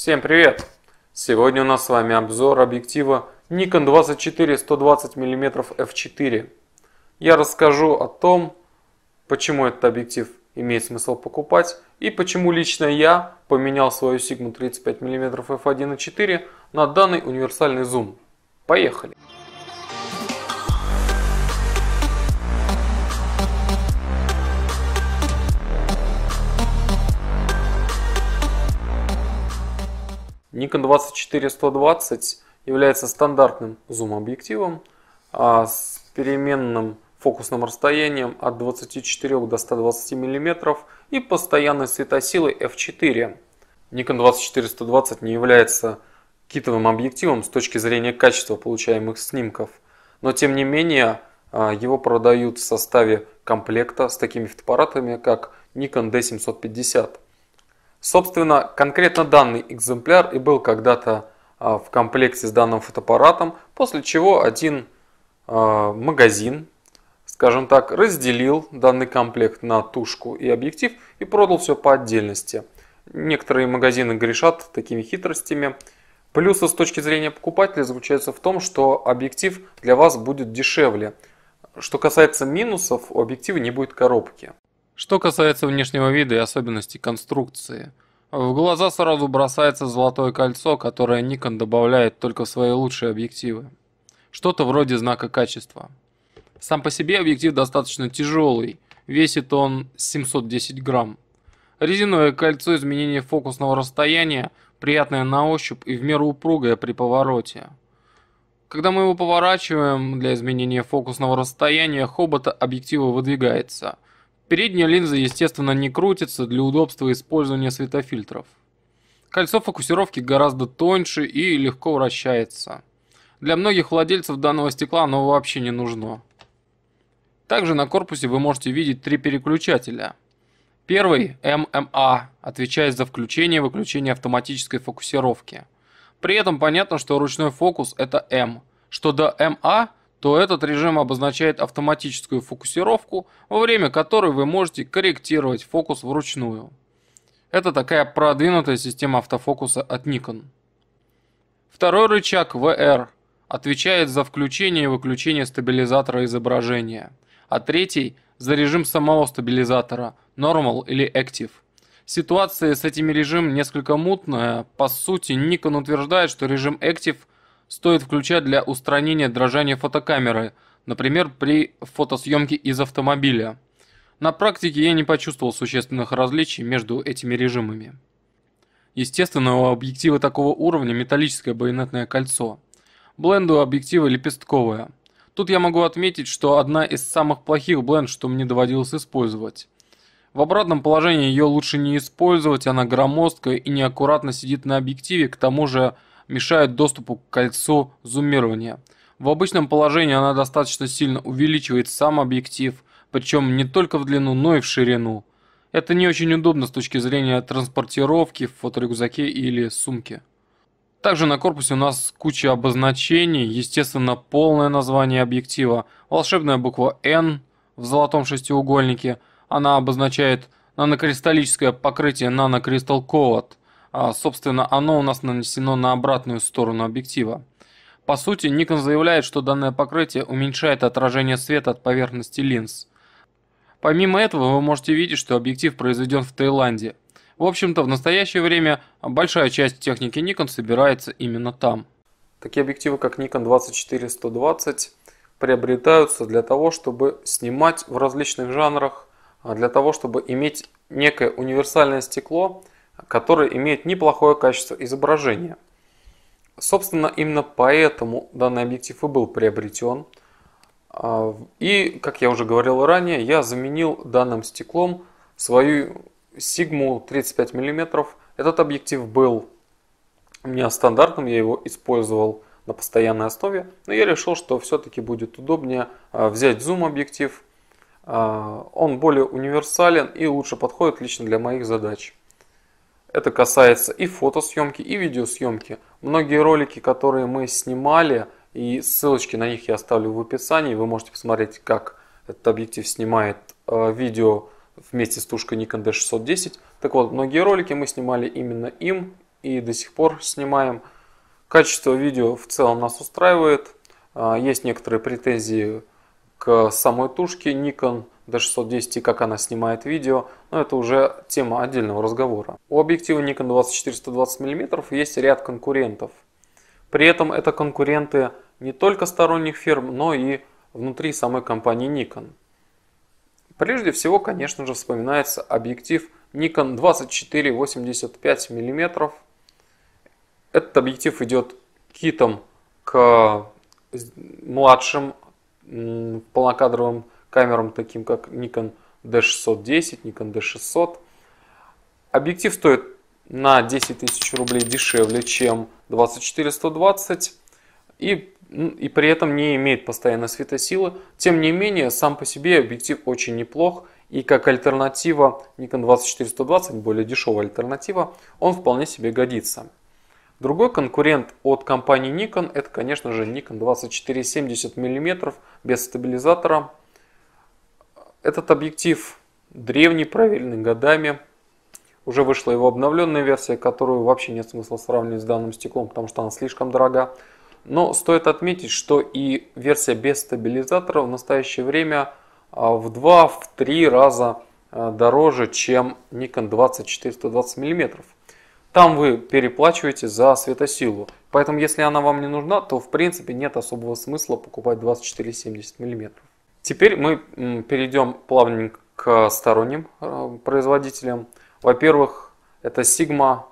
Всем привет! Сегодня у нас с вами обзор объектива Nikon 24 120 мм f4. Я расскажу о том, почему этот объектив имеет смысл покупать и почему лично я поменял свою Sigma 35 мм f1.4 на данный универсальный зум. Поехали! Nikon 24-120 является стандартным зум-объективом а с переменным фокусным расстоянием от 24 до 120 мм и постоянной светосилой f4. Nikon 24-120 не является китовым объективом с точки зрения качества получаемых снимков, но тем не менее а, его продают в составе комплекта с такими фотоаппаратами, как Nikon D750. Собственно, конкретно данный экземпляр и был когда-то а, в комплекте с данным фотоаппаратом, после чего один а, магазин, скажем так, разделил данный комплект на тушку и объектив и продал все по отдельности. Некоторые магазины грешат такими хитростями. Плюсы с точки зрения покупателя заключаются в том, что объектив для вас будет дешевле. Что касается минусов, у объектива не будет коробки. Что касается внешнего вида и особенностей конструкции, в глаза сразу бросается золотое кольцо, которое Nikon добавляет только в свои лучшие объективы. Что-то вроде знака качества. Сам по себе объектив достаточно тяжелый, весит он 710 грамм. Резиновое кольцо изменения фокусного расстояния, приятное на ощупь и в меру упругое при повороте. Когда мы его поворачиваем для изменения фокусного расстояния, хобота объектива выдвигается – Передняя линза, естественно, не крутится для удобства использования светофильтров. Кольцо фокусировки гораздо тоньше и легко вращается. Для многих владельцев данного стекла оно вообще не нужно. Также на корпусе вы можете видеть три переключателя. Первый ММА отвечает за включение и выключение автоматической фокусировки. При этом понятно, что ручной фокус это M, что до МА то этот режим обозначает автоматическую фокусировку, во время которой вы можете корректировать фокус вручную. Это такая продвинутая система автофокуса от Nikon. Второй рычаг VR отвечает за включение и выключение стабилизатора изображения, а третий – за режим самого стабилизатора – Normal или Active. Ситуация с этими режимом несколько мутная. По сути, Nikon утверждает, что режим Active – стоит включать для устранения дрожания фотокамеры, например, при фотосъемке из автомобиля. На практике я не почувствовал существенных различий между этими режимами. Естественно, у объектива такого уровня металлическое байонетное кольцо. Бленду объектива лепестковое. Тут я могу отметить, что одна из самых плохих бленд, что мне доводилось использовать. В обратном положении ее лучше не использовать, она громоздкая и неаккуратно сидит на объективе, к тому же мешает доступу к кольцу зуммирования. В обычном положении она достаточно сильно увеличивает сам объектив, причем не только в длину, но и в ширину. Это не очень удобно с точки зрения транспортировки в фоторюкзаке или сумке. Также на корпусе у нас куча обозначений, естественно полное название объектива, волшебная буква N в золотом шестиугольнике, она обозначает нанокристаллическое покрытие нанокристалл Coat. А, собственно, оно у нас нанесено на обратную сторону объектива. По сути, Nikon заявляет, что данное покрытие уменьшает отражение света от поверхности линз. Помимо этого, вы можете видеть, что объектив произведен в Таиланде. В общем-то, в настоящее время большая часть техники Nikon собирается именно там. Такие объективы, как Nikon 24-120, приобретаются для того, чтобы снимать в различных жанрах, а, для того, чтобы иметь некое универсальное стекло, который имеет неплохое качество изображения. Собственно, именно поэтому данный объектив и был приобретен. А, и, как я уже говорил ранее, я заменил данным стеклом свою Sigma 35 мм. Этот объектив был у меня стандартным, я его использовал на постоянной основе, но я решил, что все-таки будет удобнее а, взять зум-объектив. А, он более универсален и лучше подходит лично для моих задач. Это касается и фотосъемки, и видеосъемки. Многие ролики, которые мы снимали, и ссылочки на них я оставлю в описании, вы можете посмотреть, как этот объектив снимает э, видео вместе с тушкой Nikon D610. Так вот, многие ролики мы снимали именно им и до сих пор снимаем. Качество видео в целом нас устраивает. Э, есть некоторые претензии к самой тушке Nikon до 610, и как она снимает видео, но это уже тема отдельного разговора. У объектива Nikon 2420 120 мм есть ряд конкурентов. При этом это конкуренты не только сторонних фирм, но и внутри самой компании Nikon. Прежде всего, конечно же, вспоминается объектив Nikon 24-85 мм. Этот объектив идет китом к младшим полнокадровым камерам таким, как Nikon D610, Nikon D600. Объектив стоит на 10 тысяч рублей дешевле, чем 24-120 и, ну, и при этом не имеет постоянной светосилы. Тем не менее, сам по себе объектив очень неплох и как альтернатива Nikon 24-120, более дешевая альтернатива, он вполне себе годится. Другой конкурент от компании Nikon это, конечно же, Nikon 24-70 мм без стабилизатора этот объектив древний, проверенный годами. Уже вышла его обновленная версия, которую вообще нет смысла сравнивать с данным стеклом, потому что она слишком дорога. Но стоит отметить, что и версия без стабилизатора в настоящее время а, в 2-3 в раза а, дороже, чем Nikon 2420 мм. Там вы переплачиваете за светосилу. Поэтому, если она вам не нужна, то в принципе нет особого смысла покупать 24-70 мм. Теперь мы перейдем плавненько к сторонним э, производителям. Во-первых, это Sigma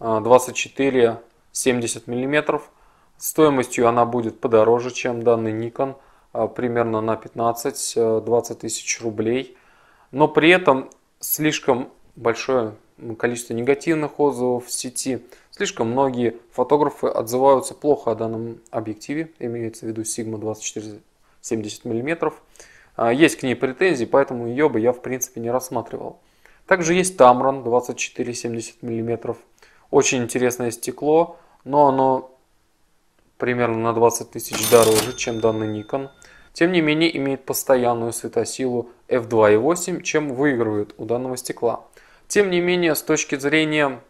24 70 мм. Стоимостью она будет подороже, чем данный Nikon, э, примерно на 15-20 э, тысяч рублей. Но при этом слишком большое количество негативных отзывов в сети. Слишком многие фотографы отзываются плохо о данном объективе, имеется в виду Sigma 24 70 мм. А, есть к ней претензии, поэтому ее бы я в принципе не рассматривал. Также есть Tamron 24-70 мм. Очень интересное стекло, но оно примерно на 20 тысяч дороже, чем данный Nikon. Тем не менее, имеет постоянную светосилу f2.8, чем выигрывает у данного стекла. Тем не менее, с точки зрения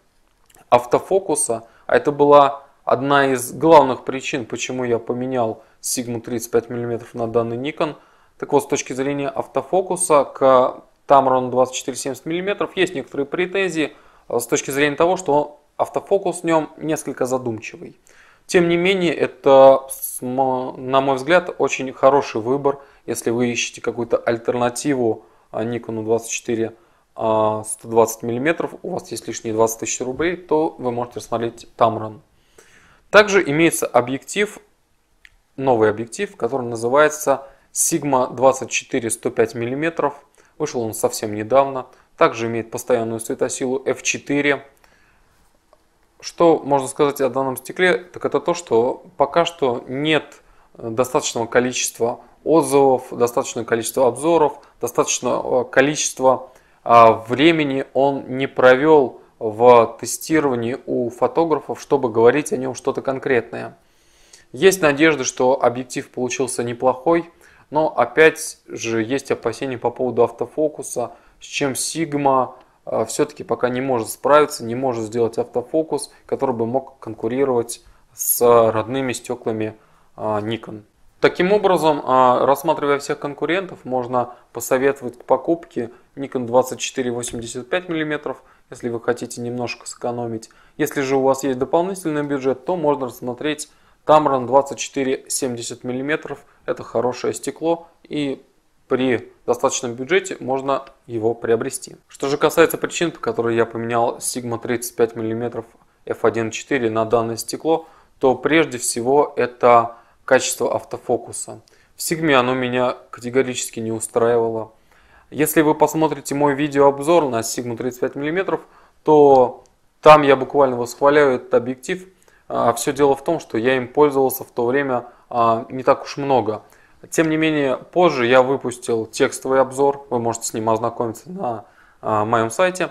автофокуса, а это была одна из главных причин, почему я поменял Sigma 35 мм на данный Nikon. Так вот, с точки зрения автофокуса к Tamron 24-70 мм есть некоторые претензии э, с точки зрения того, что автофокус в нем несколько задумчивый. Тем не менее, это, на мой взгляд, очень хороший выбор, если вы ищете какую-то альтернативу э, Nikon 24 120 мм, у вас есть лишние 20 тысяч рублей, то вы можете рассмотреть Tamron. Также имеется объектив новый объектив, который называется Sigma 24 105 мм. Вышел он совсем недавно. Также имеет постоянную светосилу f4. Что можно сказать о данном стекле, так это то, что пока что нет э, достаточного количества отзывов, достаточного количества обзоров, достаточного э, количества а, времени он не провел в тестировании у фотографов, чтобы говорить о нем что-то конкретное. Есть надежда, что объектив получился неплохой, но опять же есть опасения по поводу автофокуса, с чем Sigma э, все-таки пока не может справиться, не может сделать автофокус, который бы мог конкурировать с родными стеклами э, Nikon. Таким образом, э, рассматривая всех конкурентов, можно посоветовать к покупке Nikon 24-85 мм, если вы хотите немножко сэкономить. Если же у вас есть дополнительный бюджет, то можно рассмотреть Tamron 24-70 мм это хорошее стекло и при достаточном бюджете можно его приобрести. Что же касается причин, по которой я поменял Sigma 35 мм f1.4 на данное стекло, то прежде всего это качество автофокуса. В Sigma оно меня категорически не устраивало. Если вы посмотрите мой видеообзор на Sigma 35 мм, то там я буквально восхваляю этот объектив, а Все дело в том, что я им пользовался в то время а, не так уж много. Тем не менее, позже я выпустил текстовый обзор, вы можете с ним ознакомиться на а, моем сайте,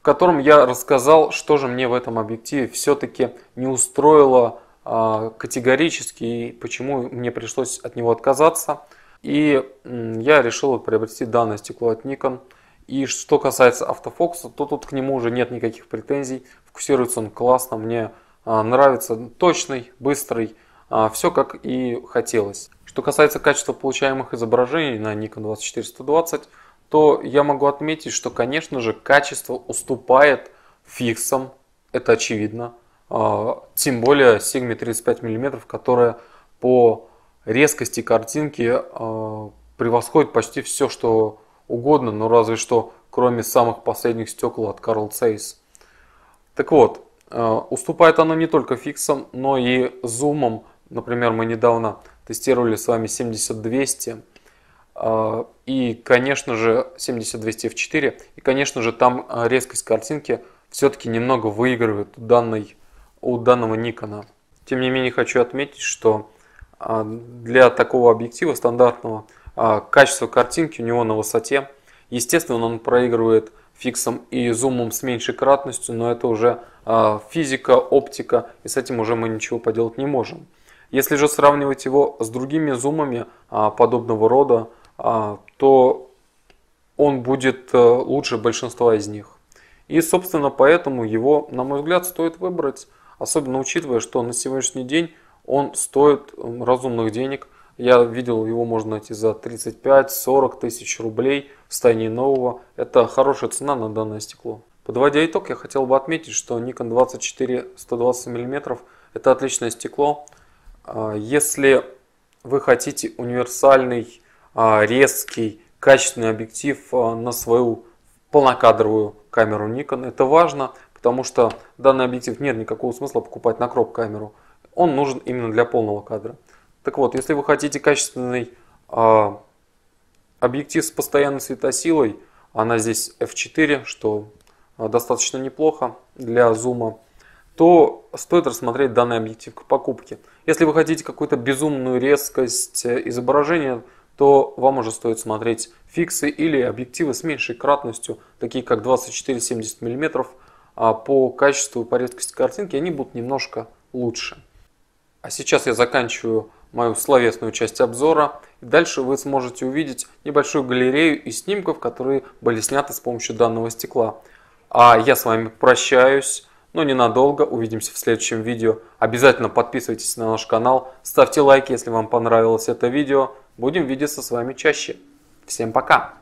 в котором я рассказал, что же мне в этом объективе все-таки не устроило категорически и почему мне пришлось от него отказаться. И я решил приобрести данное стекло от Nikon. И что касается автофокуса, то тут к нему уже нет никаких претензий. Фокусируется он классно, мне а, нравится точный, быстрый, а, все как и хотелось. Что касается качества получаемых изображений на Nikon 2420, то я могу отметить, что, конечно же, качество уступает фиксам, это очевидно, а, тем более Sigma 35 мм, которая по резкости картинки превосходит почти все, что угодно, но ну, разве что кроме самых последних стекол от Carl Zeiss. Так вот, Э, уступает оно не только фиксом, но и зумом. Например, мы недавно тестировали с вами 70-200. Э, и, конечно же, 70-200 F4. И, конечно же, там э, резкость картинки все-таки немного выигрывает у, данной, у данного Никона. Тем не менее, хочу отметить, что для такого объектива стандартного качество картинки у него на высоте. Естественно, он проигрывает фиксом и зумом с меньшей кратностью, но это уже а, физика, оптика, и с этим уже мы ничего поделать не можем. Если же сравнивать его с другими зумами а, подобного рода, а, то он будет э, лучше большинства из них. И, собственно, поэтому его, на мой взгляд, стоит выбрать, особенно учитывая, что на сегодняшний день он стоит разумных денег. Я видел, его можно найти за 35-40 тысяч рублей в состоянии нового. Это хорошая цена на данное стекло. Подводя итог, я хотел бы отметить, что Nikon 24 120 мм это отличное стекло. А, если вы хотите универсальный, а, резкий, качественный объектив а, на свою полнокадровую камеру Nikon, это важно, потому что данный объектив нет никакого смысла покупать на кроп камеру. Он нужен именно для полного кадра. Так вот, если вы хотите качественный объектив с постоянной светосилой, она здесь f4, что Э, достаточно неплохо для зума, то стоит рассмотреть данный объектив к покупке. Если вы хотите какую-то безумную резкость э, изображения, то вам уже стоит смотреть фиксы или объективы с меньшей кратностью, такие как 24-70 мм, а по качеству и по резкости картинки они будут немножко лучше. А сейчас я заканчиваю мою словесную часть обзора. И дальше вы сможете увидеть небольшую галерею из снимков, которые были сняты с помощью данного стекла. А я с вами прощаюсь, но ненадолго. Увидимся в следующем видео. Обязательно подписывайтесь на наш канал, ставьте лайки, если вам понравилось это видео. Будем видеться с вами чаще. Всем пока!